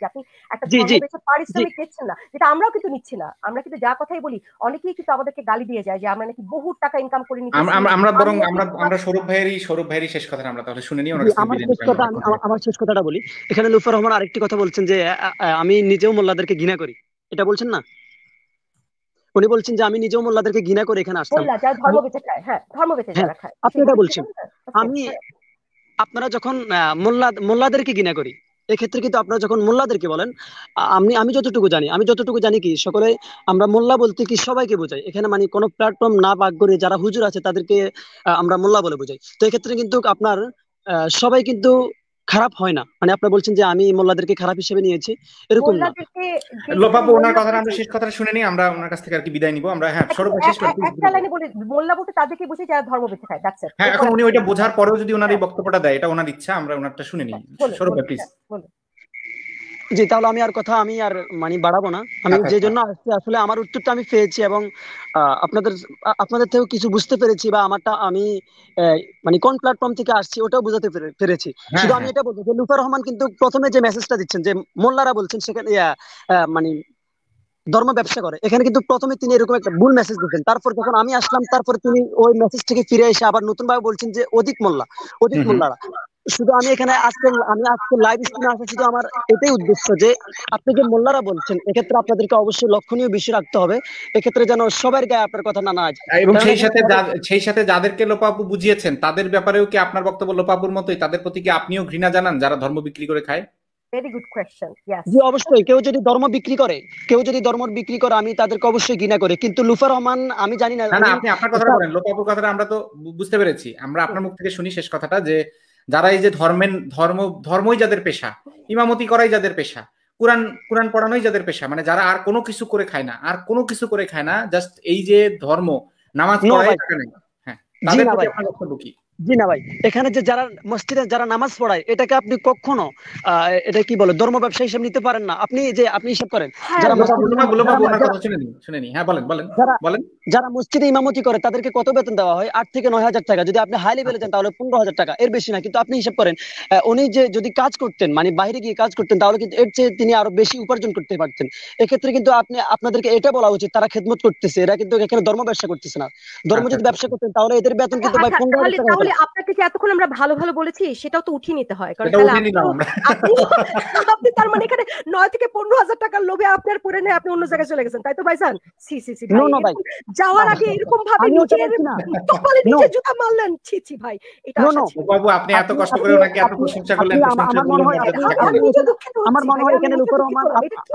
একটা আমরাও কিন্তু নিচ্ছি না আমরা কিন্তু যা কথাই বলি অনেকেই কিন্তু আমাদেরকে গালি দিয়ে যায় যে আমরা নাকি বহু টাকা ইনকাম করে আমরা বরং
আমরা সৌরভ ভাইয়েরই সৌরভ ভাইয়েরই শেষ আমরা তাহলে শুনে আমার শেষ আমার শেষ কথাটা বলি
এখানে লুফার রহমান আরেকটি কথা বলছেন যে আমি নিজেও মোল্লাদেরকে ঘৃণা করি এটা বলছেন না উনি বলছেন যে আমি নিজেও মোল্লাদেরকে ঘৃণা করে এখানে আসতাম
হ্যাঁ, হ্যাঁ, আপনি এটা বলছেন আমি
আপনারা যখন মোল্লা মোল্লাদেরকে ঘৃণা করি এক্ষেত্রে কিন্তু আপনারা যখন মোল্লাদেরকে বলেন আমি আমি যতটুকু জানি আমি যতটুকু জানি কি সকলে আমরা মোল্লা বলতে কি সবাইকে বোঝাই এখানে মানে কোনো প্ল্যাটফর্ম না বাক করে যারা হুজুর আছে তাদেরকে আমরা মোল্লা বলে বোঝাই তো এক্ষেত্রে কিন্তু আপনার সবাই কিন্তু খারাপ হয় না মানে আপনি
বলছেন যে আমি মোল্লাদেরকে খারাপ হিসেবে নিয়েছি এরকম না
লোপাপু ওনার কথাটা আমরা
শেষ কথাটা শুনে নিই আমরা ওনার কাছ থেকে আর কি বিদায় নিব আমরা হ্যাঁ সরব শেষ একটা
লাইনে বলি মোল্লা বলতে তাদেরকে বুঝি যারা ধর্ম বেঁচে খায় দ্যাটস হ্যাঁ
এখন উনি ওইটা বোঝার পরেও যদি ওনার এই বক্তব্যটা দেয় এটা ওনার ইচ্ছা আমরা ওনারটা শুনে নিই সরব প্লিজ
জি তাহলে আমি আর কথা আমি আর মানে বাড়াবো না আমি আচ্ছা, যে আচ্ছা। জন্য আসছি আসলে আমার উত্তরটা আমি পেয়েছি এবং আপনাদের আপনাদের থেকেও কিছু বুঝতে পেরেছি বা আমারটা আমি মানে কোন প্ল্যাটফর্ম থেকে আসছি ওটাও বুঝাতে পেরেছি হ্যাঁ, শুধু আমি হ্যাঁ। এটা বলবো যে লুফার রহমান কিন্তু প্রথমে যে মেসেজটা দিচ্ছেন যে মোল্লারা বলছেন সেখানে মানে ধর্ম ব্যবসা করে এখানে কিন্তু প্রথমে তিনি এরকম একটা ভুল মেসেজ দিতেন তারপর যখন আমি আসলাম তারপর তিনি ওই মেসেজ থেকে ফিরে এসে আবার নতুন ভাবে বলছেন যে অধিক মোল্লা অধিক মোল্লারা শুধু আমি এখানে আজকে আমি আজকে লাইভ স্ট্রিমে আসা শুধু আমার এটাই উদ্দেশ্য যে আপনি যে মোল্লারা বলছেন এক্ষেত্রে আপনাদেরকে অবশ্যই লক্ষণীয় বিষয় রাখতে হবে এক্ষেত্রে যেন সবার
গায়ে আপনার কথা না আজ হ্যাঁ, এবং সেই সাথে সেই সাথে যাদেরকে লোপাপু বুঝিয়েছেন তাদের ব্যাপারেও কি আপনার বক্তব্য লোপাপুর মতোই তাদের প্রতি কি আপনিও ঘৃণা জানান যারা ধর্ম বিক্রি করে খায় অবশ্যই কেউ যদি ধর্ম বিক্রি করে কেউ যদি ধর্ম বিক্রি করে আমি
তাদেরকে অবশ্যই ঘৃণা করি কিন্তু লুফা রহমান আমি জানি না আপনি আপনার কথাটা বলেন
লোপাপুর কথাটা আমরা তো বুঝতে পেরেছি আমরা আপনার মুখ থেকে শুনি শেষ কথাটা যে যারা এই যে ধর্মের ধর্ম ধর্মই যাদের পেশা ইমামতি করাই যাদের পেশা কোরআন কোরআন পড়ানোই যাদের পেশা মানে যারা আর কোনো কিছু করে খায় না আর কোনো কিছু করে খায় না জাস্ট এই যে ধর্ম নামাজ পড়াই হ্যাঁ তাদের প্রতি আপনার
বক্তব্য কি জি না ভাই এখানে যে যারা মসজিদে যারা নামাজ পড়ায় এটাকে আপনি কখনো এটা কি বলে ধর্ম ব্যবসা নিতে পারেন না আপনি যে আপনি হিসাব করেন যারা মসজিদে ইমামতি করে তাদেরকে কত বেতন দেওয়া হয় আট থেকে নয় হাজার টাকা যদি আপনি হাই লেভেলে যান তাহলে পনেরো হাজার টাকা এর বেশি না কিন্তু আপনি হিসাব করেন উনি যে যদি কাজ করতেন মানে বাইরে গিয়ে কাজ করতেন তাহলে কিন্তু এর চেয়ে তিনি আরো বেশি উপার্জন করতে পারতেন এক্ষেত্রে কিন্তু আপনি আপনাদেরকে এটা বলা উচিত তারা খেদমত করতেছে এরা কিন্তু এখানে ধর্ম ব্যবসা করতেছে না ধর্ম যদি আচ্ছা, আচ্ছা। ব্যবসা করতেন তাহলে এদের বেতন কিন্তু আচ্ছা,
পনেরো হাজার টাকা তাহলে আপনাকে যে এতক্ষণ আমরা ভালো ভালো বলেছি সেটাও তো উঠিয়ে নিতে হয় কারণ আপনি তার মানে এখানে নয় থেকে পনেরো হাজার টাকার লোভে আপনার পরে নেই আপনি অন্য জায়গায় চলে গেছেন তাই তো যান সি সি সি যাওয়ার আগে এরকম ভাবে কপালে নিচে জুতা মারলেন ছি ছি ভাই এটা
বাবু আপনি এত কষ্ট করে ওনাকে এত প্রশংসা করলেন আমার মনে হয়
আমার মনে হয় এখানে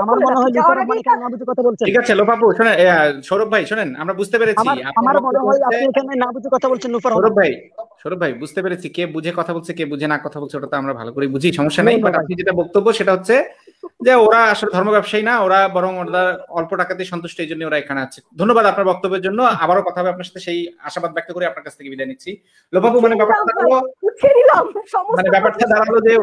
আমার মনে হয় মানে কেন কথা বলছেন ঠিক আছে
শুনেন সৌরভ ভাই শুনেন আমরা বুঝতে পেরেছি আমার মনে হয় আপনি
এখানে না বুঝে কথা বলছেন সৌরভ ভাই
সৌরভ ভাই বুঝতে পেরেছি কে বুঝে কথা বলছে কে বুঝে না কথা বলছে ওটা তো আমরা ভালো করে বুঝি সমস্যা নেই বাট আপনি যেটা বক্তব্য সেটা হচ্ছে যে ওরা আসলে ধর্ম ব্যবসায়ী না ওরা বরং ওরা অল্প টাকাতে সন্তুষ্ট এই জন্য ওরা এখানে আছে ধন্যবাদ আপনার বক্তব্যের জন্য আবারও কথা হবে আপনার সাথে সেই আশাবাদ ব্যক্ত করে আপনার কাছ থেকে বিদায় নিচ্ছি লোপাপু মানে ব্যাপারটা দাঁড়ালো মানে ব্যাপারটা দাঁড়ালো যে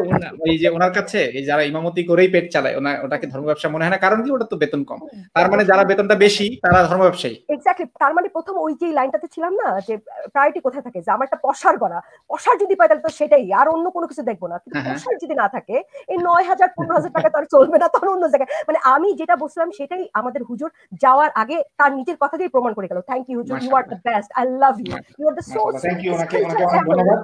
এই যে ওনার কাছে এই যারা ইমামতি করেই পেট চালায় ওনা ওটাকে ধর্ম ব্যবসা মনে হয় না কারণ কি ওটা তো বেতন কম তার মানে যারা বেতনটা বেশি তারা ধর্ম ব্যবসায়ী
এক্স্যাক্টলি তার মানে প্রথম ওই যে লাইনটাতে ছিলাম না যে প্রায়োরিটি কোথায় থাকে যে আমারটা পশার করা পশার যদি পায় তাহলে তো সেটাই আর অন্য কোনো কিছু দেখবো না কিন্তু হ্যাঁ, হ্যাঁ। পশার যদি না থাকে এই নয় হাজার পনেরো হাজার টাকা তার চলবে না তখন অন্য জায়গায় মানে আমি যেটা বসলাম সেটাই আমাদের হুজুর যাওয়ার আগে তার নিজের কথা দিয়ে প্রমাণ করে গেল থ্যাংক ইউ হুজুর you are the best I love you you are the so thank you ওনাকে ওনাকে ধন্যবাদ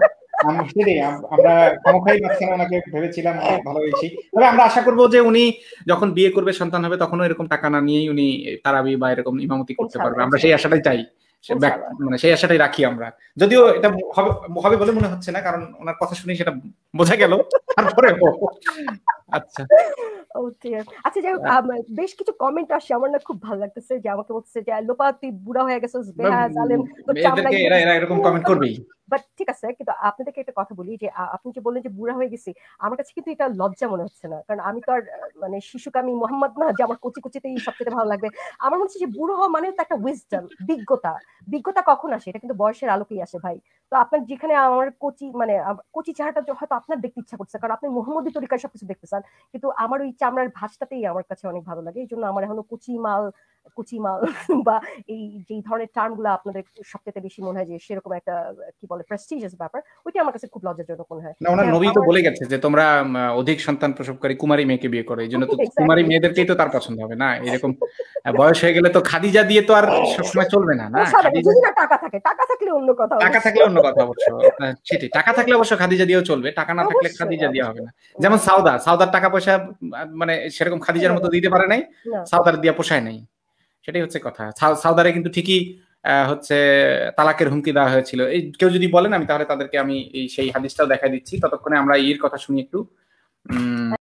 আমরা ওনাকে ভেবেছিলাম ভালো হয়েছি তবে আমরা আশা করবো যে উনি যখন বিয়ে করবে সন্তান হবে তখনও এরকম টাকা না নিয়েই উনি তারাবি বা এরকম ইমামতি করতে পারবে আমরা সেই আশাটাই চাই মানে সেই আশাটাই রাখি আমরা যদিও এটা হবে হবে বলে মনে হচ্ছে না কারণ ওনার কথা শুনে সেটা বোঝা গেল তারপরে আচ্ছা
Oh, আচ্ছা যাই হোক বেশ কিছু কমেন্ট আসছে আমার না খুব ভালো লাগতেছে যে আমাকে বলতেছে যে লোপা তুই বুড়া হয়ে গেছিস বেহায়া জালেম এরকম কমেন্ট করবেই বাট ঠিক আছে কিন্তু আপনাদেরকে একটা কথা বলি যে আপনি যে বললেন যে বুড়া হয়ে গেছি আমার কাছে কিন্তু এটা লজ্জা মনে হচ্ছে না কারণ আমি তো আর মানে শিশুকামী মোহাম্মদ না যে আমার কচি কচিতেই সবচেয়ে ভালো লাগবে আমার মনে হচ্ছে যে বুড়ো হওয়া মানে তো একটা উইজডম বিজ্ঞতা বিজ্ঞতা কখন আসে এটা কিন্তু বয়সের আলোকেই আসে ভাই তো আপনার যেখানে আমার কচি মানে কচি চেহারাটা হয়তো আপনার দেখতে ইচ্ছা করছে কারণ আপনি মোহাম্মদী তরিকায় সবকিছু দেখতে চান কিন্তু আমার ওই চামড়ার ভাজটাতেই আমার কাছে অনেক ভালো লাগে এই জন্য আমার এখনো কুচি মাল কুচিমাল বা এই যে ধরনের গুলো আপনাদের সবচেয়ে বেশি মনে হয় যে সেরকম একটা কি বলে প্রেস্টিজিয়াস ব্যাপার ওইটা আমার কাছে খুব লজ্জাজনক মনে হয় না ওনার হ্যাঁ, নবী তো
বলে গেছে যে তোমরা অধিক সন্তান প্রসবকারী কুমারী মেয়েকে বিয়ে করো এই তো কুমারী মেয়েদেরকেই তো তার পছন্দ হবে না এরকম বয়স হয়ে গেলে তো খাদিজা দিয়ে তো আর সবসময় চলবে না না যদি
না টাকা থাকে টাকা থাকলে অন্য কথা টাকা থাকলে
অন্য কথা অবশ্য সেটাই টাকা থাকলে অবশ্য খাদিজা দিয়েও চলবে টাকা না থাকলে খাদিজা দিয়ে হবে না যেমন সাউদা সাউদার টাকা পয়সা মানে সেরকম খাদিজার হ্যাঁ। মতো দিতে পারে নাই সাউদার দিয়া পোষায় নাই সেটাই হচ্ছে কথা সাউদারে কিন্তু ঠিকই হচ্ছে তালাকের হুমকি দেওয়া হয়েছিল এই কেউ যদি বলেন আমি তাহলে তাদেরকে আমি সেই হাদিসটাও দেখা দিচ্ছি ততক্ষণে আমরা এর কথা শুনি একটু